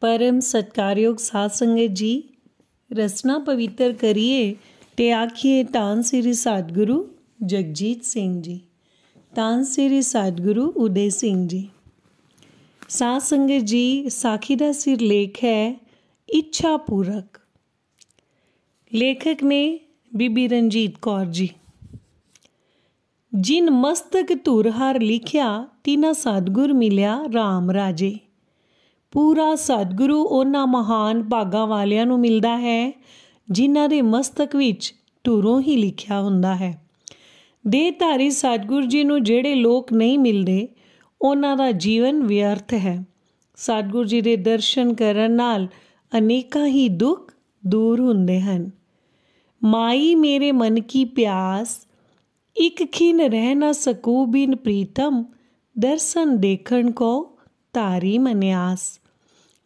ਪਰਮ ਸਤਕਾਰਯੋਗ ਸਾਧ ਸੰਗਤ ਜੀ ਰਸਨਾ ਪਵਿੱਤਰ ਕਰੀਏ ਤੇ ਆਖੀਏ ਤਾਂ ਸ੍ਰੀ ਸਤਗੁਰੂ ਜਗਜੀਤ ਸਿੰਘ ਜੀ ਤਾਂ ਸ੍ਰੀ ਸਤਗੁਰੂ ਉਦੇ ਸਿੰਘ ਜੀ ਸਾਧ ਸੰਗਤ ਜੀ ਸਾਖੀ ਦਾ ਸਿਰ ਲੇਖ ਹੈ ਇੱਛਾ ਪੂਰਕ ਲੇਖਕ ਨੇ ਬੀਬੀ ਰਣਜੀਤ ਕੌਰ ਜੀ ਜਿਨ ਮਸਤਕ ਧੁਰ ਹਰ ਲਿਖਿਆ ਤਿਨਾ ਸਤਗੁਰ ਮਿਲਿਆ RAM ਰਾਜੇ ਪੂਰਾ ਸਤਿਗੁਰੂ ਉਹਨਾਂ ਮਹਾਨ ਭਾਗਾਂ ਵਾਲਿਆਂ ਨੂੰ ਮਿਲਦਾ ਹੈ ਜਿਨ੍ਹਾਂ ਦੇ ਮਸਤਕ ਵਿੱਚ ਧੁਰੋਂ ਹੀ ਲਿਖਿਆ ਹੁੰਦਾ ਹੈ ਦੇਹਧਾਰੀ ਸਤਿਗੁਰ ਜੀ ਨੂੰ ਜਿਹੜੇ ਲੋਕ ਨਹੀਂ ਮਿਲਦੇ ਉਹਨਾਂ ਦਾ ਜੀਵਨ ਵਿਅਰਥ ਹੈ ਸਤਿਗੁਰ ਜੀ ਦੇ ਦਰਸ਼ਨ ਕਰਨ ਨਾਲ ਅਨੇਕਾਂ ਹੀ ਦੁੱਖ ਦੂਰ ਹੁੰਦੇ ਹਨ ਮਾਈ ਮੇਰੇ ਮਨ ਕੀ ਪਿਆਸ ਇੱਕ ਖਿੰ ਰਹਿ ਨਾ ਸਕੂ ਬਿਨ ਪ੍ਰੀਤਮ ਦਰਸ਼ਨ ਦੇਖਣ ਕੋ ਤਾਰੀ ਮਨਿਆਸ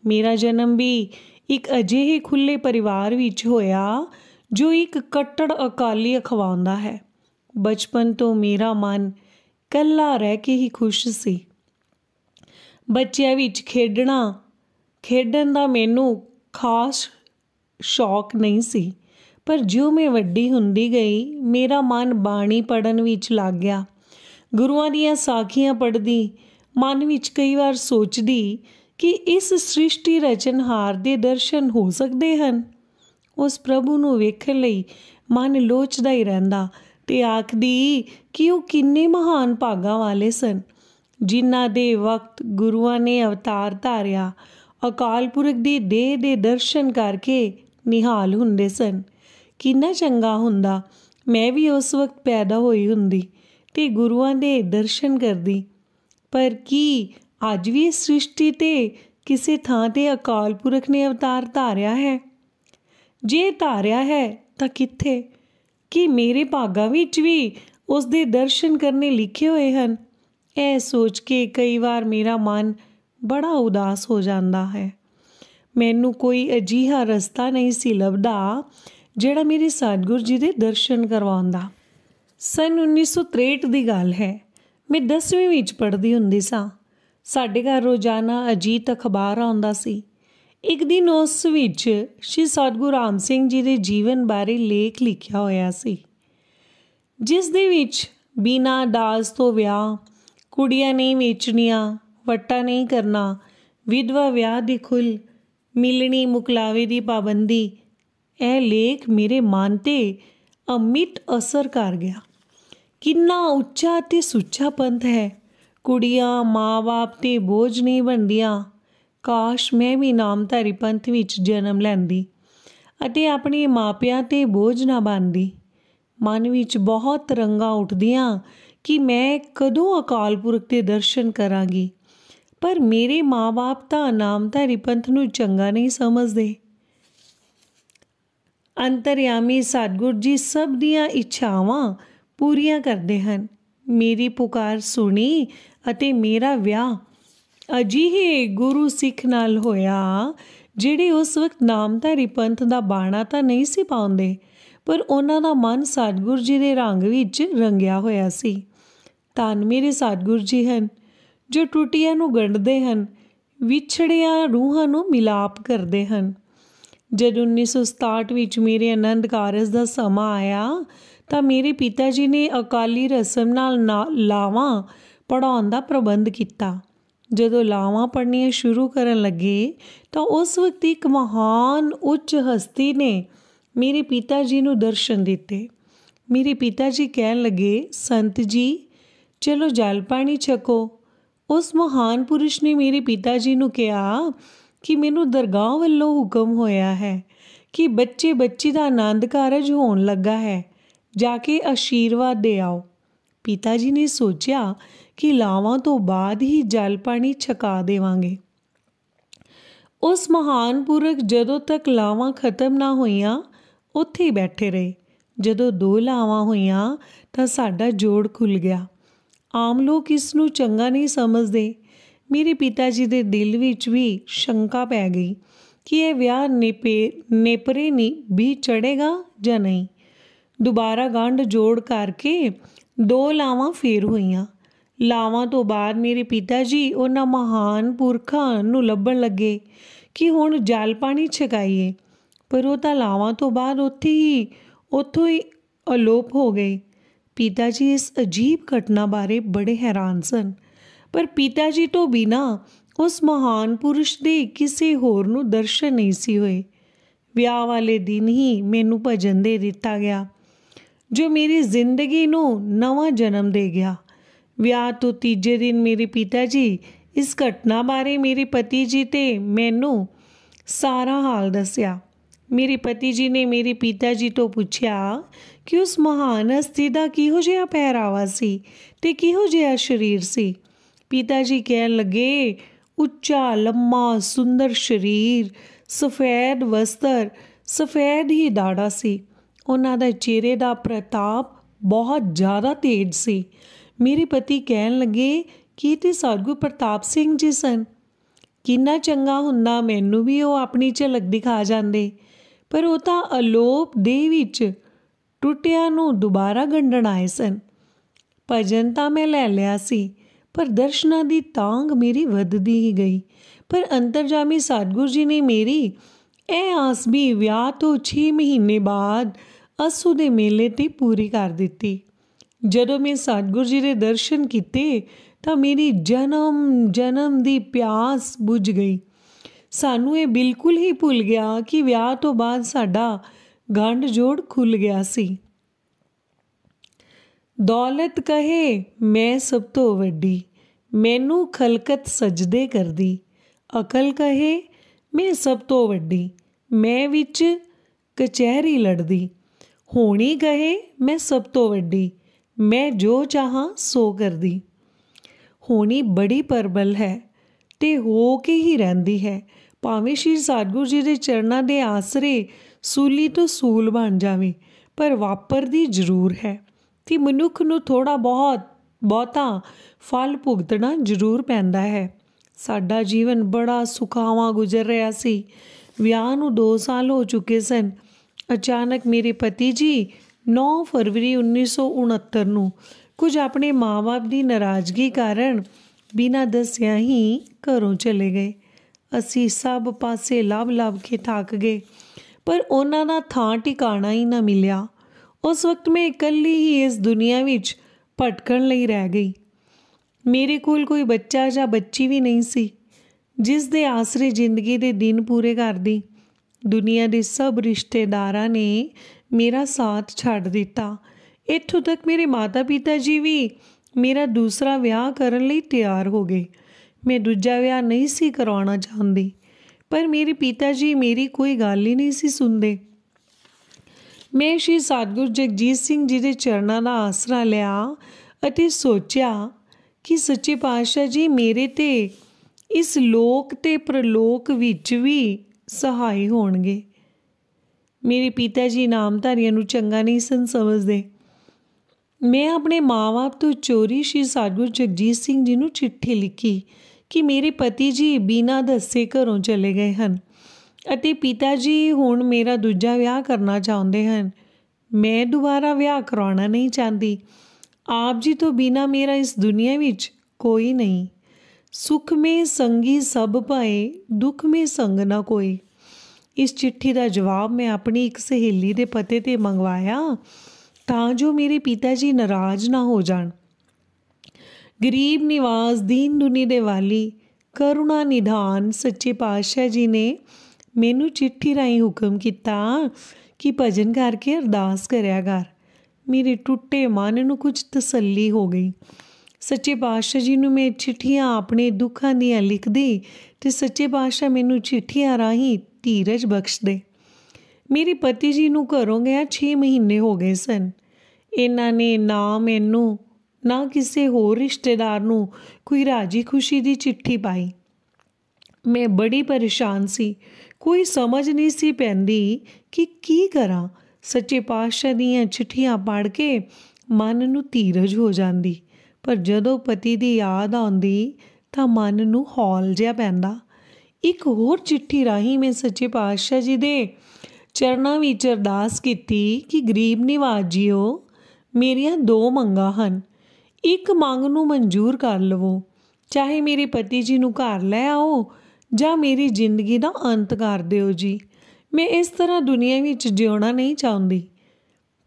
ਮੇਰਾ ਜਨਮ ਵੀ ਇੱਕ ਅਜਿਹੇ ਖੁੱਲੇ ਪਰਿਵਾਰ ਵਿੱਚ ਹੋਇਆ ਜੋ ਇੱਕ ਕੱਟੜ ਅਕਾਲੀ ਅਖਵਾਉਂਦਾ ਹੈ ਬਚਪਨ ਤੋਂ ਮੇਰਾ ਮਨ ਕੱਲਾ ਰਹਿ ਕੇ ਹੀ ਖੁਸ਼ ਸੀ ਬੱਚਿਆਂ ਵਿੱਚ ਖੇਡਣਾ ਖੇਡਣ ਦਾ ਮੈਨੂੰ ਖਾਸ ਸ਼ੌਕ ਨਹੀਂ ਸੀ ਪਰ ਜਿਉਂ ਮੈਂ ਵੱਡੀ ਹੁੰਦੀ ਗਈ ਮੇਰਾ ਮਨ ਬਾਣੀ ਪੜਨ ਵਿੱਚ ਲੱਗ ਗਿਆ ਗੁਰੂਆਂ ਦੀਆਂ ਸਾਖੀਆਂ ਪੜਦੀ ਮਨ ਵਿੱਚ ਕਈ ਵਾਰ ਸੋਚਦੀ ਕਿ ਇਸ ਸ੍ਰਿਸ਼ਟੀ ਰਚਨਹਾਰ ਦੇ ਦਰਸ਼ਨ ਹੋ ਸਕਦੇ ਹਨ ਉਸ ਪ੍ਰਭੂ ਨੂੰ ਵੇਖਣ ਲਈ ਮਨ ਲੋਚਦਾ ਹੀ ਰਹਿੰਦਾ ਤੇ ਆਖਦੀ ਕਿ ਉਹ ਕਿੰਨੇ ਮਹਾਨ ਭਾਗਾਂ ਵਾਲੇ ਸਨ ਜਿਨ੍ਹਾਂ ਦੇ ਵਕਤ ਗੁਰੂਆਂ ਨੇ ਅਵਤਾਰ ਧਾਰਿਆ ਅਕਾਲ ਪੁਰਖ ਦੀ ਦੇਹ ਦੇ ਦਰਸ਼ਨ ਕਰਕੇ ਨਿਹਾਲ ਹੁੰਦੇ ਸਨ ਕਿੰਨਾ ਚੰਗਾ ਹੁੰਦਾ ਮੈਂ ਵੀ ਉਸ ਵਕਤ ਪੈਦਾ ਹੋਈ ਹੁੰਦੀ ਤੇ ਗੁਰੂਆਂ ਦੇ ਦਰਸ਼ਨ ਕਰਦੀ ਪਰ ਕੀ ਅੱਜ ਵੀ ਇਸ ਸ੍ਰਿਸ਼ਟੀ ਤੇ ਕਿਸੇ ਥਾਂ ਤੇ ਅਕਾਲ ਪੁਰਖ ਨੇ ਅਵਤਾਰ ਧਾਰਿਆ ਹੈ ਜੇ ਧਾਰਿਆ ਹੈ ਤਾਂ ਕਿੱਥੇ ਕਿ ਮੇਰੇ ਭਾਗਾ ਵਿੱਚ ਵੀ ਉਸ ਦੇ ਦਰਸ਼ਨ ਕਰਨੇ ਲਿਖੇ ਹੋਏ ਹਨ ਇਹ ਸੋਚ ਕੇ ਕਈ ਵਾਰ ਮੇਰਾ ਮਨ ਬੜਾ ਉਦਾਸ ਹੋ ਜਾਂਦਾ ਹੈ ਮੈਨੂੰ ਕੋਈ ਅਜੀਹਾ ਰਸਤਾ ਨਹੀਂ ਸੀ ਲੱਭਦਾ ਜਿਹੜਾ ਮੇਰੇ ਸਤਗੁਰ ਜੀ ਦੇ ਦਰਸ਼ਨ ਕਰਵਾਉਂਦਾ ਸਨ 1963 ਦੀ ਗੱਲ ਹੈ ਮੈਂ 10ਵੀਂ ਵਿੱਚ ਪੜ੍ਹਦੀ ਹੁੰਦੀ ਸਾਂ ਸਾਡੇ ਘਰ ਰੋਜ਼ਾਨਾ ਅਜੀਤ ਅਖਬਾਰ ਆਉਂਦਾ ਸੀ ਇੱਕ ਦਿਨ ਉਸ ਵਿੱਚ ਸ਼੍ਰੀ ਸਤਗੁਰੂ ਰਾਮ ਸਿੰਘ ਜੀ ਦੇ ਜੀਵਨ ਬਾਰੇ ਲੇਖ ਲਿਖਿਆ ਹੋਇਆ ਸੀ ਜਿਸ ਦੇ ਵਿੱਚ ਬਿਨਾ ਦਾਜ ਤੋਂ ਵਿਆਹ ਕੁੜੀਆਂ ਨਹੀਂ ਵੇਚਣੀਆਂ ਵੱਟਾ ਨਹੀਂ ਕਰਨਾ ਵਿਧਵਾ ਵਿਆਹ ਦੀ ਖੁੱਲ ਮਿਲਣੀ ਮੁਕਲਾਵੇ ਦੀ ਪਾਬੰਦੀ ਇਹ ਲੇਖ ਮੇਰੇ ਮਨ ਤੇ ਅਮਿਤ ਅਸਰ ਕਰ ਗਿਆ ਕਿੰਨਾ ਉੱਚਾ ਤੇ ਸੁੱਚਾ ਪੰਥ ਹੈ ਕੁੜੀਆਂ ਮਾਂ-ਬਾਪ ਤੇ ਬੋਝ ਨਹੀਂ ਬਣਦੀਆਂ ਕਾਸ਼ ਮੈਂ ਵੀ ਨਾਮਧਾਰੀ ਪੰਥ ਵਿੱਚ ਜਨਮ ਲੈਂਦੀ ਅਤੇ ਆਪਣੇ ਮਾਪਿਆਂ ਤੇ ਬੋਝ ਨਾ ਬਣਦੀ ਮਨ ਵਿੱਚ ਬਹੁਤ ਰੰਗਾ ਉੱਠਦੀਆਂ ਕਿ ਮੈਂ ਕਦੋਂ ਅਕਾਲ ਪੁਰਖ ਦੇ ਦਰਸ਼ਨ ਕਰਾਂਗੀ ਪਰ ਮੇਰੇ ਮਾਪੇ ਤਾਂ ਨਾਮਧਾਰੀ ਪੰਥ ਨੂੰ ਚੰਗਾ ਨਹੀਂ ਸਮਝਦੇ ਅੰਤਰਿਆਮੀ ਸਤਗੁਰ ਜੀ ਸਭ ਦੀਆਂ ਇੱਛਾਵਾਂ ਪੂਰੀਆਂ ਕਰਦੇ ਹਨ ਮੇਰੀ ਪੁਕਾਰ ਸੁਣੀ ਅਤੇ ਮੇਰਾ ਵਿਆਹ ਅਜਿਹੇ ਗੁਰੂ ਸਿੱਖ ਨਾਲ ਹੋਇਆ ਜਿਹੜੇ ਉਸ ਵਕਤ ਨਾਮਧਾਰੀ ਪੰਥ ਦਾ ਬਾਣਾ ਤਾਂ ਨਹੀਂ ਸੀ ਪਾਉਂਦੇ ਪਰ ਉਹਨਾਂ ਦਾ ਮਨ ਸਤਗੁਰ ਜੀ ਦੇ ਰੰਗ ਵਿੱਚ ਰੰਗਿਆ ਹੋਇਆ ਸੀ ਤਾਂ ਮੇਰੇ ਸਤਗੁਰ ਜੀ ਹਨ ਜੋ ਟੁੱਟੀਆਂ ਨੂੰ ਗੰਢਦੇ ਹਨ ਵਿਛੜੀਆਂ ਰੂਹਾਂ ਨੂੰ ਮਿਲਾਪ ਕਰਦੇ ਹਨ ਜਦ 1967 ਵਿੱਚ ਮੇਰੇ ਆਨੰਦ ਕਾਰਜ ਦਾ ਸਮਾਂ ਆਇਆ ਤਾਂ ਮੇਰੇ ਪਿਤਾ ਜੀ ਨੇ ਅਕਾਲੀ ਰਸਮ ਨਾਲ ਲਾਵਾਂ ਪੜਾਉਣ ਦਾ ਪ੍ਰਬੰਧ ਕੀਤਾ ਜਦੋਂ ਲਾਵਾਂ ਪੜਨੀਆਂ ਸ਼ੁਰੂ ਕਰਨ ਲੱਗੇ ਤਾਂ ਉਸ ਵਕਤ ਇੱਕ ਮਹਾਨ ਉੱਚ ਹਸਤੀ ਨੇ ਮੇਰੇ ਪਿਤਾ ਜੀ ਨੂੰ ਦਰਸ਼ਨ ਦਿੱਤੇ ਮੇਰੇ ਪਿਤਾ ਜੀ ਕਹਿਣ ਲੱਗੇ ਸੰਤ ਜੀ ਚਲੋ ਜਲ ਪਾਣੀ ਛਕੋ ਉਸ ਮਹਾਨ ਪੁਰਸ਼ ਨੇ ਮੇਰੇ ਪਿਤਾ ਜੀ ਨੂੰ ਕਿਹਾ ਕਿ ਮੈਨੂੰ ਦਰਗਾਹ ਵੱਲੋਂ ਹੁਕਮ ਹੋਇਆ ਹੈ ਕਿ ਬੱਚੇ ਬੱਚੀ ਦਾ ਆਨੰਦ ਕਾਰਜ ਹੋਣ ਲੱਗਾ ਹੈ ਜਾ ਕੇ ਆਸ਼ੀਰਵਾਦ ਦੇ ਆਓ ਪਿਤਾ ਜੀ ਨੇ ਸੋਚਿਆ ਕਿ ਲਾਵਾਂ ਤੋਂ ਬਾਅਦ ਹੀ ਜਲ ਪਾਣੀ ਛਕਾ ਦੇਵਾਂਗੇ ਉਸ ਮਹਾਨ ਪੁਰਖ ਜਦੋਂ ਤੱਕ ਲਾਵਾਂ ਖਤਮ ਨਾ ਹੋਈਆਂ ਉੱਥੇ ਹੀ ਬੈਠੇ ਰਹੇ ਜਦੋਂ ਦੋ ਲਾਵਾਂ ਹੋਈਆਂ ਤਾਂ ਸਾਡਾ ਜੋੜ ਖੁੱਲ ਗਿਆ ਆਮ ਲੋਕ ਇਸ ਨੂੰ ਚੰਗਾ ਨਹੀਂ ਸਮਝਦੇ ਮੇਰੇ ਪਿਤਾ ਜੀ ਦੇ ਦਿਲ ਵਿੱਚ ਵੀ ਸ਼ੰਕਾ ਪੈ ਗਈ ਕਿ ਇਹ ਵਿਆਹ ਨੇਪੇ ਨੇਪਰੇ ਨਹੀਂ ਵੀ ਚੜੇਗਾ ਜਾਂ ਨਹੀਂ ਦੁਬਾਰਾ ਗੰਢ ਜੋੜ ਕਰਕੇ ਦੋ ਲਾਵਾਂ ਫੇਰ ਹੋਈਆਂ ਲਾਵਾਂ ਤੋਂ ਬਾਅਦ ਮੇਰੇ ਪਿਤਾ ਜੀ ਉਹਨਾਂ ਮਹਾਨ ਪੁਰਖਾਂ ਨੂੰ ਲੱਭਣ ਲੱਗੇ ਕਿ ਹੁਣ ਜਲ ਪਾਣੀ ਛਕਾਈਏ ਪਰ ਉਹ ਤਾਂ ਲਾਵਾਂ ਤੋਂ ਬਾਅਦ ਉੱਥੇ ਹੀ ਉੱਥੋਂ ਹੀ ਅਲੋਪ ਹੋ ਗਏ ਪਿਤਾ ਜੀ ਇਸ ਅਜੀਬ ਘਟਨਾ ਬਾਰੇ ਬੜੇ ਹੈਰਾਨ ਸਨ ਪਰ ਪਿਤਾ ਜੀ ਤੋਂ ਬਿਨਾ ਉਸ ਮਹਾਨ ਪੁਰਸ਼ ਦੇ ਕਿਸੇ ਹੋਰ ਨੂੰ ਦਰਸ਼ਨ ਨਹੀਂ ਸੀ ਹੋਏ ਵਿਆਹ ਵਾਲੇ ਦਿਨ ਹੀ ਮੈਨੂੰ ਭਜਨ ਦੇ ਦਿੱਤਾ ਗਿਆ ਜੋ ਮੇਰੀ ਜ਼ਿੰਦਗੀ ਨੂੰ ਨਵਾਂ ਜਨਮ ਦੇ ਗਿਆ ਵਿਆਹ ਤੋਂ ਤੀਜੇ ਦਿਨ ਮੇਰੇ ਪਿਤਾ ਜੀ ਇਸ ਘਟਨਾ ਬਾਰੇ ਮੇਰੇ ਪਤੀ ਜੀ ਤੇ ਮੈਨੂੰ ਸਾਰਾ ਹਾਲ ਦੱਸਿਆ ਮੇਰੇ ਪਤੀ ਜੀ ਨੇ ਮੇਰੇ ਪਿਤਾ ਜੀ ਤੋਂ ਪੁੱਛਿਆ ਕਿ ਉਸ ਮਹਾਨ ਹਸਤੀ ਦਾ ਕਿਹੋ ਜਿਹਾ ਪਹਿਰਾਵਾ ਸੀ ਤੇ ਕਿਹੋ ਜਿਹਾ ਸਰੀਰ ਸੀ ਪਿਤਾ ਜੀ ਕਹਿਣ ਲੱਗੇ ਉੱਚਾ ਲੰਮਾ ਸੁੰਦਰ ਸਰੀਰ ਸਫੈਦ ਵਸਤਰ ਸਫੈਦ ਹੀ ਦਾੜਾ ਸੀ ਉਹਨਾਂ ਦਾ ਚਿਹਰੇ ਦਾ ਪ੍ਰਤਾਪ ਬਹੁਤ ਜ਼ਿਆਦਾ ਤੇਜ ਸੀ ਮੇਰੇ ਪਤੀ ਕਹਿਣ ਲੱਗੇ ਕਿ ਤੇ ਸਰਗੁ ਪ੍ਰਤਾਪ ਸਿੰਘ ਜੀ ਸਨ ਕਿੰਨਾ ਚੰਗਾ ਹੁੰਦਾ ਮੈਨੂੰ ਵੀ ਉਹ ਆਪਣੀ ਝਲਕ ਦਿਖਾ ਜਾਂਦੇ ਪਰ ਉਹ ਤਾਂ ਅਲੋਪ ਦੇ ਵਿੱਚ ਟੁੱਟਿਆਂ ਨੂੰ ਦੁਬਾਰਾ ਗੰਢਣ ਆਏ ਸਨ ਭਜਨ ਤਾਂ ਮੈਂ ਲੈ ਲਿਆ ਸੀ ਪਰ ਦਰਸ਼ਨਾ ਦੀ ਤਾਂਗ ਮੇਰੀ ਵੱਧਦੀ ਹੀ ਗਈ ਪਰ ਅੰਤਰਜਾਮੀ ਸਾਧਗੁਰ ਜੀ ਨੇ ਮੇਰੀ ਇਹ ਆਸ ਵੀ ਵਿਆਹ ਤੋਂ 6 ਮਹੀਨੇ ਬਾਅਦ ਅਸੂ ਦੇ ਮੇਲੇ ਤੇ ਪੂਰੀ ਕਰ ਦਿੱਤੀ ਜਦੋਂ ਮੈਂ ਸਤਗੁਰ ਜੀ ਦੇ ਦਰਸ਼ਨ ਕੀਤੇ ਤਾਂ ਮੇਰੀ ਜਨਮ ਜਨਮ ਦੀ ਪਿਆਸ ਬੁਝ ਗਈ ਸਾਨੂੰ ਇਹ ਬਿਲਕੁਲ ਹੀ ਭੁੱਲ ਗਿਆ ਕਿ ਵਿਆਹ ਤੋਂ ਬਾਅਦ ਸਾਡਾ ਗੰਢ ਜੋੜ ਖੁੱਲ ਗਿਆ ਸੀ ਦੌਲਤ ਕਹੇ ਮੈਂ ਸਭ ਤੋਂ ਵੱਡੀ ਮੈਨੂੰ ਖਲਕਤ ਸਜਦੇ ਕਰਦੀ ਅਕਲ ਕਹੇ ਮੈਂ ਸਭ ਤੋਂ ਵੱਡੀ ਮੈਂ ਵਿੱਚ ਕਚਹਿਰੀ ਲੜਦੀ ਹੋਣੀ ਕਹੇ ਮੈਂ ਸਭ ਤੋਂ ਵੱਡੀ ਮੈਂ ਜੋ ਚਾਹਾਂ ਸੋ ਕਰਦੀ ਹੋਣੀ ਬੜੀ ਪਰਬਲ ਹੈ ਤੇ ਹੋ ਕੇ ਹੀ ਰਹਿੰਦੀ ਹੈ ਭਾਵੇਂ ਸ਼੍ਰੀ ਸਾਧਗੁਰੂ ਜੀ ਦੇ ਚਰਨਾਂ ਦੇ ਆਸਰੇ ਸੂਲੀ ਤੋਂ ਸੂਲ ਬਣ ਜਾਵੇ ਪਰ ਵਾਪਰਦੀ ਜ਼ਰੂਰ ਹੈ ਤੇ ਮਨੁੱਖ ਨੂੰ ਥੋੜਾ ਬਹੁਤ ਬਹੁਤਾ ਫਲ ਭੁਗਤਣਾ ਜ਼ਰੂਰ ਪੈਂਦਾ ਹੈ ਸਾਡਾ ਜੀਵਨ ਬੜਾ ਸੁਖਾਵਾਂ ਗੁਜ਼ਰ ਰਿਹਾ ਸੀ ਵਿਆਹ ਨੂੰ 2 ਸਾਲ ਹੋ ਚੁੱਕੇ ਸਨ ਅਚਾਨਕ ਮੇਰੇ ਪਤੀ ਜੀ 9 ਫਰਵਰੀ 1969 ਨੂੰ ਕੁਝ ਆਪਣੇ ਮਾਪੇ ਦੀ ਨਾਰਾਜ਼ਗੀ ਕਾਰਨ ਬਿਨਾਂ ਦੱਸਿਆ ਹੀ ਘਰੋਂ ਚਲੇ ਗਏ ਅਸੀਂ ਸਭ ਪਾਸੇ ਲੱਭ-ਲੱਭ ਕੇ ਥੱਕ ਗਏ ਪਰ ਉਹਨਾਂ ਦਾ ਥਾਂ ਟਿਕਾਣਾ ਹੀ ਨਾ ਮਿਲਿਆ ਉਸ ਵਕਤ ਮੈਂ ਇਕੱਲੀ ਹੀ ਇਸ ਦੁਨੀਆ ਵਿੱਚ ਭਟਕਣ ਲਈ ਰਹਿ ਗਈ ਮੇਰੇ ਕੋਲ ਕੋਈ ਬੱਚਾ ਜਾਂ ਬੱਚੀ ਵੀ ਨਹੀਂ ਸੀ ਜਿਸ ਦੇ ਆਸਰੇ ਜ਼ਿੰਦਗੀ ਦੇ ਦਿਨ ਪੂਰੇ ਕਰਦੀ ਦੁਨੀਆ ਦੇ ਸਭ ਰਿਸ਼ਤੇਦਾਰਾਂ ਨੇ ਮੇਰਾ ਸਾਥ ਛੱਡ ਦਿੱਤਾ ਇੱਥੋਂ ਤੱਕ ਮੇਰੇ ਮਾਤਾ-ਪਿਤਾ ਜੀ ਵੀ ਮੇਰਾ ਦੂਸਰਾ ਵਿਆਹ ਕਰਨ ਲਈ ਤਿਆਰ ਹੋ ਗਏ ਮੈਂ ਦੂਜਾ ਵਿਆਹ ਨਹੀਂ ਸੀ ਕਰਾਉਣਾ ਚਾਹੁੰਦੀ ਪਰ ਮੇਰੇ ਪਿਤਾ ਜੀ ਮੇਰੀ ਕੋਈ ਗੱਲ ਹੀ ਨਹੀਂ ਸੀ ਸੁਣਦੇ ਮੈਂ ਸ਼੍ਰੀ ਸਤਗੁਰ ਜਗਜੀਤ ਸਿੰਘ ਜੀ ਦੇ ਚਰਨਾਂ ਦਾ ਆਸਰਾ ਲਿਆ ਅਤੇ ਸੋਚਿਆ ਕਿ ਸੱਚੇ ਪਾਤਸ਼ਾਹ ਜੀ ਮੇਰੇ ਤੇ ਇਸ ਲੋਕ ਤੇ ਪ੍ਰਲੋਕ ਵਿੱਚ ਵੀ ਸਹਾਈ ਹੋਣਗੇ ਮੇਰੇ ਪਿਤਾ ਜੀ ਨਾਮਧਾਰੀਆਂ ਨੂੰ ਚੰਗਾ ਨਹੀਂ ਸਨ ਸਮਝਦੇ ਮੈਂ ਆਪਣੇ ਮਾਂ ਤੋਂ ਚੋਰੀ ਸ਼੍ਰੀ ਸਾਧੂ ਜਗਜੀਤ ਸਿੰਘ ਜੀ ਨੂੰ ਚਿੱਠੀ ਲਿਖੀ ਕਿ ਮੇਰੇ ਪਤੀ ਜੀ ਬਿਨਾਂ ਦੱਸੇ ਘਰੋਂ ਚਲੇ ਗਏ ਹਨ ਅਤੇ ਪਿਤਾ ਜੀ ਹੁਣ ਮੇਰਾ ਦੂਜਾ ਵਿਆਹ ਕਰਨਾ ਚਾਹੁੰਦੇ ਹਨ ਮੈਂ ਦੁਬਾਰਾ ਵਿਆਹ ਕਰਾਉਣਾ ਨਹੀਂ ਚਾਹੁੰਦੀ ਆਪ ਜੀ ਤੋਂ ਬਿਨਾ ਮੇਰਾ ਇਸ ਦੁਨੀਆ ਵਿੱਚ ਕੋਈ ਨਹੀਂ ਸੁਖ ਮੇ ਸੰਗੀ ਸਭ ਭਾਏ ਦੁਖ ਮੇ ਸੰਗ ਨਾ ਕੋਈ ਇਸ ਚਿੱਠੀ ਦਾ ਜਵਾਬ ਮੈਂ ਆਪਣੀ ਇੱਕ ਸਹੇਲੀ ਦੇ ਪਤੇ ਤੇ ਮੰਗਵਾਇਆ ਤਾਂ ਜੋ ਮੇਰੇ ਪਿਤਾ ਜੀ ਨਾਰਾਜ਼ ਨਾ ਹੋ ਜਾਣ ਗਰੀਬ ਨਿਵਾਸ ਦੀਨ ਦੁਨੀ ਦੇ ਵਾਲੀ ਕਰੁਣਾ ਨਿਧਾਨ ਸੱਚੇ ਪਾਤਸ਼ਾਹ ਜੀ ਨੇ ਮੈਨੂੰ ਚਿੱਠੀ ਰਾਹੀਂ ਹੁਕਮ ਕੀਤਾ ਕਿ ਭਜਨ ਕਰਕੇ ਅਰਦਾਸ ਕਰਿਆ ਕਰ ਮੇਰੇ ਟੁੱਟੇ ਮਨ ਨੂੰ ਕੁਝ ਤਸੱਲੀ ਹੋ ਗਈ ਸੱਚੇ ਪਾਤਸ਼ਾਹ ਜੀ ਨੂੰ ਮੈਂ ਚਿੱਠੀਆਂ ਆਪਣੇ ਦੁੱਖਾਂ ਦੀਆਂ ਲਿਖਦੀ ਤੇ ਸੱਚੇ ਪਾਤਸ਼ਾਹ ਮੈਨੂੰ ਚਿੱਠੀਆਂ ਰਾਹੀਂ ਧੀਰਜ ਬਖਸ਼ ਦੇ ਮੇਰੇ ਪਤੀ ਜੀ ਨੂੰ ਘਰੋਂ ਗਿਆ 6 ਮਹੀਨੇ ਹੋ ਗਏ ਸਨ ਇਹਨਾਂ ਨੇ ਨਾ ਮੈਨੂੰ ਨਾ ਕਿਸੇ ਹੋਰ ਰਿਸ਼ਤੇਦਾਰ ਨੂੰ ਕੋਈ ਰਾਜੀ ਖੁਸ਼ੀ ਦੀ ਚਿੱਠੀ ਪਾਈ ਮੈਂ ਬੜੀ ਪਰੇਸ਼ਾਨ ਸੀ ਕੋਈ ਸਮਝ ਨਹੀਂ ਸੀ ਪੈਂਦੀ ਕਿ ਕੀ ਕਰਾਂ ਸੱਚੇ ਪਾਤਸ਼ਾਹ ਦੀਆਂ ਚਿੱਠੀਆਂ ਪੜ ਕੇ ਮਨ ਨੂੰ ਧੀਰਜ ਹੋ ਜਾਂਦੀ ਪਰ ਜਦੋਂ ਪਤੀ ਦੀ ਯਾਦ ਆਉਂਦੀ ਤਾਂ ਮਨ ਨੂੰ ਹੌਲ ਜਿਹਾ ਪੈਂਦਾ ਇੱਕ ਹੋਰ ਚਿੱਠੀ ਰਾਹੀਂ ਮੈਂ ਸੱਚੇ ਪਾਤਸ਼ਾਹ ਜੀ ਦੇ ਚਰਨਾਂ ਵਿੱਚ ਅਰਦਾਸ ਕੀਤੀ ਕਿ ਗਰੀਬ ਨਿਵਾਜ ਜੀਓ ਮੇਰੀਆਂ ਦੋ ਮੰਗਾਂ ਹਨ ਇੱਕ ਮੰਗ ਨੂੰ ਮਨਜ਼ੂਰ ਕਰ ਲਵੋ ਚਾਹੇ ਮੇਰੇ ਪਤੀ ਜੀ ਨੂੰ ਘਰ ਲੈ ਆਓ ਜਾਂ ਮੇਰੀ ਜ਼ਿੰਦਗੀ ਦਾ ਅੰਤ ਕਰ ਦਿਓ ਜੀ ਮੈਂ ਇਸ ਤਰ੍ਹਾਂ ਦੁਨੀਆ ਵਿੱਚ ਜਿਉਣਾ ਨਹੀਂ ਚਾਹੁੰਦੀ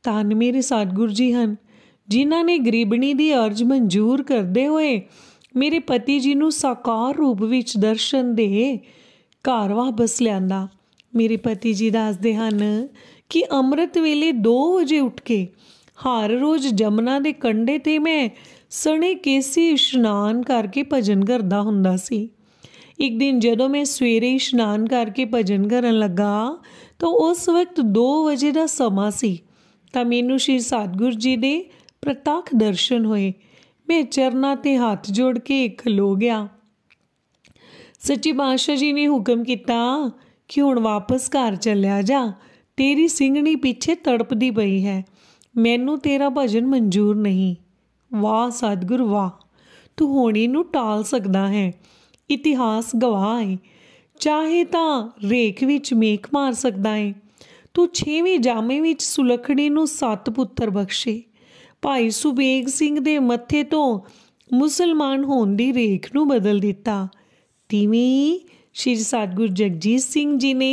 ਤਾਂ ਮੇਰੇ ਸਤਿਗੁਰ ਜੀ ਹਨ ਜਿਨ੍ਹਾਂ ਨੇ ਗਰੀਬਣੀ ਦੀ ਅਰਜ਼ ਮਨਜ਼ੂਰ ਕਰਦੇ ਹੋਏ ਮੇਰੇ ਪਤੀ ਜੀ ਨੂੰ ਸਾਕਾਰ ਰੂਪ ਵਿੱਚ ਦਰਸ਼ਨ ਦੇ ਘਰ ਵਾਪਸ ਲਿਆਂਦਾ ਮੇਰੇ ਪਤੀ ਜੀ ਦੱਸਦੇ ਹਨ ਕਿ ਅੰਮ੍ਰਿਤ ਵੇਲੇ 2 ਵਜੇ ਉੱਠ ਕੇ ਹਰ ਰੋਜ਼ ਜਮਨਾ ਦੇ ਕੰਢੇ ਤੇ ਮੈਂ ਸਣੇ ਕੇਸੀ ਇਸ਼ਨਾਨ ਕਰਕੇ ਭਜਨ ਕਰਦਾ ਹੁੰਦਾ ਸੀ ਇੱਕ ਦਿਨ ਜਦੋਂ ਮੈਂ ਸਵੇਰੇ ਇਸ਼ਨਾਨ ਕਰਕੇ ਭਜਨ ਕਰਨ ਲੱਗਾ ਤਾਂ ਉਸ ਵਕਤ 2 ਵਜੇ ਦਾ ਸਮਾਂ ਸੀ ਤਾਂ ਮੈਨੂੰ ਸ਼੍ਰੀ ਸਤਗੁਰ ਜੀ ਦੇ ਪ੍ਰਤੱਖ ਦਰਸ਼ਨ ਹੋਏ ਮੈਂ ਚਰਨਾ ਤੇ ਹੱਥ ਜੋੜ ਕੇ ਖਲੋ ਗਿਆ ਸੱਚੀ ਬਾਸ਼ਾ ਜੀ ਨੇ ਹੁਕਮ ਕੀਤਾ ਕਿ ਹੁਣ ਵਾਪਸ ਘਰ ਚੱਲਿਆ ਜਾ ਤੇਰੀ ਸਿੰਘਣੀ ਪਿੱਛੇ ਤੜਪਦੀ ਪਈ ਹੈ ਮੈਨੂੰ ਤੇਰਾ ਭਜਨ ਮਨਜ਼ੂਰ ਨਹੀਂ ਵਾਹ ਸਤਗੁਰ ਵਾਹ ਤੂੰ ਹੋਣੀ ਨੂੰ ਟਾਲ ਸਕਦਾ ਹੈ ਇਤਿਹਾਸ ਗਵਾਹ ਹੈ ਚਾਹੇ ਤਾਂ ਰੇਖ ਵਿੱਚ ਮੇਖ ਮਾਰ ਸਕਦਾ ਹੈ ਤੂੰ 6ਵੇਂ ਜਾਮੇ ਵਿੱਚ ਸੁਲਖਣੀ ਨੂੰ ਸੱਤ ਪੁੱਤਰ ਬਖਸ਼ੇ ਭਾਈ ਸੁਬੇਗ ਸਿੰਘ ਦੇ ਮੱਥੇ ਤੋਂ ਮੁਸਲਮਾਨ ਹੋਣ ਦੀ ਰੇਖ ਨੂੰ ਬਦਲ ਦਿੱਤਾ ਤਿਵੇਂ ਸ਼੍ਰੀ ਸਤਗੁਰ ਜਗਜੀਤ ਸਿੰਘ ਜੀ ਨੇ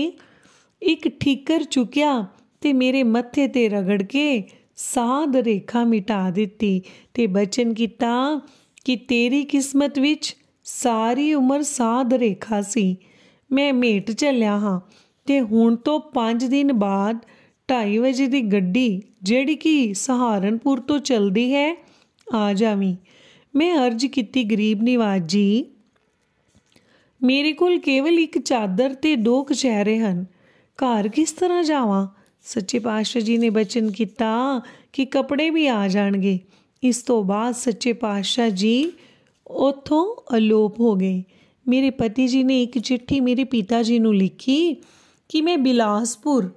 ਇੱਕ ਠੀਕਰ ਚੁੱਕਿਆ ਤੇ ਮੇਰੇ ਮੱਥੇ ਤੇ ਰਗੜ ਕੇ ਸਾਧ ਰੇਖਾ ਮਿਟਾ ਦਿੱਤੀ ਤੇ ਬਚਨ ਕੀਤਾ ਕਿ ਤੇਰੀ ਕਿਸਮਤ ਵਿੱਚ ਸਾਰੀ ਉਮਰ ਸਾਧ ਰੇਖਾ ਸੀ ਮੈਂ ਮੇਟ ਚੱਲਿਆ ਹਾਂ ਤੇ ਹੁਣ ਤੋਂ 5 ਦਿਨ ਬਾਅਦ 2:30 ਵਜੇ ਦੀ ਗੱਡੀ ਜਿਹੜੀ ਕਿ ਸਹਾਰਨਪੁਰ ਤੋਂ ਚੱਲਦੀ ਹੈ ਆ ਜਾਵੀਂ ਮੈਂ ਅਰਜ਼ ਕੀਤੀ ਗਰੀਬ ਨਿਵਾਜ ਜੀ ਮੇਰੇ ਕੋਲ ਕੇਵਲ ਇੱਕ ਚਾਦਰ ਤੇ ਦੋ ਕਚਹਿਰੇ ਹਨ ਘਰ ਕਿਸ ਤਰ੍ਹਾਂ ਜਾਵਾਂ ਸੱਚੇ ਪਾਤਸ਼ਾਹ ਜੀ ਨੇ ਬਚਨ ਕੀਤਾ ਕਿ ਕਪੜੇ ਵੀ ਆ ਜਾਣਗੇ ਇਸ ਤੋਂ ਬਾਅਦ ਸੱਚੇ ਪਾਤਸ਼ਾਹ ਜੀ ਉਥੋਂ ਅਲੋਪ ਹੋ ਗਏ ਮੇਰੇ ਪਤੀ ਜੀ ਨੇ ਇੱਕ ਚਿੱਠੀ ਮੇਰੇ ਪਿਤਾ ਜੀ ਨੂੰ ਲਿਖੀ ਕਿ ਮੈਂ ਬਿਲਾਸਪੁਰ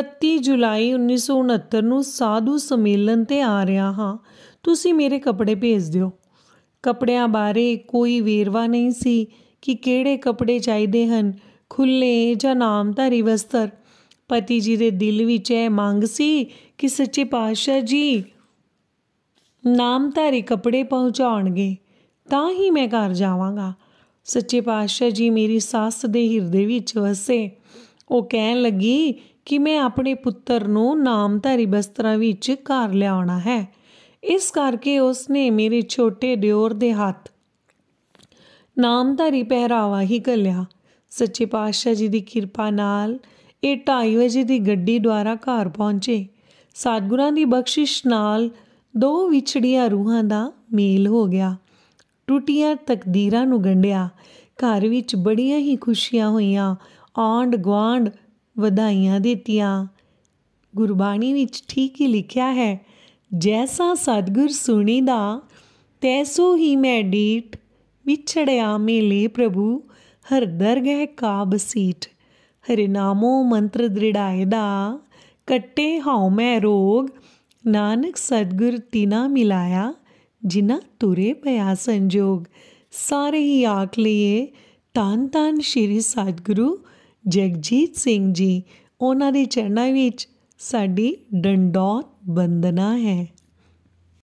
31 ਜੁਲਾਈ 1969 ਨੂੰ ਸਾਧੂ ਸੰਮੇਲਨ ਤੇ ਆ ਰਿਹਾ ਹਾਂ ਤੁਸੀਂ ਮੇਰੇ ਕੱਪੜੇ ਭੇਜ ਦਿਓ ਕੱਪੜਿਆਂ ਬਾਰੇ ਕੋਈ ਵੇਰਵਾ ਨਹੀਂ ਸੀ ਕਿ ਕਿਹੜੇ ਕੱਪੜੇ ਚਾਹੀਦੇ ਹਨ ਖੁੱਲੇ ਜਾਂ ਨਾਮਧਾਰੀ ਵਸਤਰ ਪਤੀ ਜੀ ਦੇ ਦਿਲ ਵਿੱਚ ਇਹ ਮੰਗ ਸੀ ਕਿ ਸੱਚੇ ਪਾਤਸ਼ਾਹ ਜੀ ਨਾਮਧਾਰੀ ਕੱਪੜੇ ਪਹੁੰਚਾਉਣਗੇ ਤਾਂ ਹੀ ਮੈਂ ਘਰ ਜਾਵਾਂਗਾ ਸੱਚੇ ਪਾਤਸ਼ਾਹ ਜੀ ਮੇਰੀ ਸੱਸ ਦੇ ਹਿਰਦੇ ਵਿੱਚ ਵਸੇ ਉਹ ਕਹਿਣ ਲੱਗੀ ਕਿ ਮੈਂ ਆਪਣੇ ਪੁੱਤਰ ਨੂੰ ਨਾਮਧਾਰੀ ਬਸਤਰਾ ਵਿੱਚ ਘਰ ਲਿਆਉਣਾ ਹੈ ਇਸ ਕਰਕੇ ਉਸ ਨੇ ਮੇਰੇ ਛੋਟੇ ਦਿਓਰ ਦੇ ਹੱਥ ਨਾਮਧਾਰੀ ਪਹਿਰਾਵਾ ਹੀ ਕਲਿਆ ਸੱਚੇ ਪਾਤਸ਼ਾਹ ਜੀ ਦੀ ਕਿਰਪਾ ਨਾਲ ਇਹ 2:30 ਵਜੇ ਦੀ ਗੱਡੀ ਦੁਆਰਾ ਘਰ ਪਹੁੰਚੇ ਸਤਗੁਰਾਂ ਦੀ ਬਖਸ਼ਿਸ਼ ਨਾਲ ਦੋ ਵਿਛੜੀਆਂ ਰੂਹਾਂ ਦਾ ਮੇਲ ਹੋ ਗਿਆ ਟੁੱਟੀਆਂ ਤਕਦੀਰਾਂ ਨੂੰ ਗੰਢਿਆ ਘਰ ਵਿੱਚ ਬੜੀਆਂ ਹੀ ਖੁਸ਼ੀਆਂ ਹੋਈਆਂ ਆਂਡ ਗਵਾਂਡ ਵਧਾਈਆਂ ਦਿੱਤੀਆਂ ਗੁਰਬਾਣੀ ਵਿੱਚ ਠੀਕ ਹੀ ਲਿਖਿਆ ਹੈ ਜੈਸਾ ਸਤਗੁਰ ਸੁਣੀਦਾ ਤੈਸੋ ਹੀ ਮੈਂ ਡੀਟ ਵਿਛੜਿਆ ਮੇਲੇ ਪ੍ਰਭੂ ਹਰ ਦਰਗਹਿ ਕਾ ਬਸੀਟ ਹਰੇ ਨਾਮੋ ਮੰਤਰ ਦ੍ਰਿੜਾਏ ਦਾ ਕੱਟੇ ਹਉ ਮੈਂ ਰੋਗ ਨਾਨਕ ਸਤਗੁਰ ਤਿਨਾ ਮਿਲਾਇਆ ਜਿਨਾ ਤੁਰੇ ਪਿਆ ਸੰਜੋਗ ਸਾਰੇ ਹੀ ਆਖ ਲਈਏ ਤਾਨ ਤਾਨ ਸ਼੍ਰੀ ਸਤਗੁਰੂ ਜਗਜੀਤ ਸਿੰਘ ਜੀ ਉਹਨਾਂ ਦੇ ਚਰਨਾਂ ਵਿੱਚ ਸਾਡੀ ਡੰਡੋਤ ਬੰਦਨਾ ਹੈ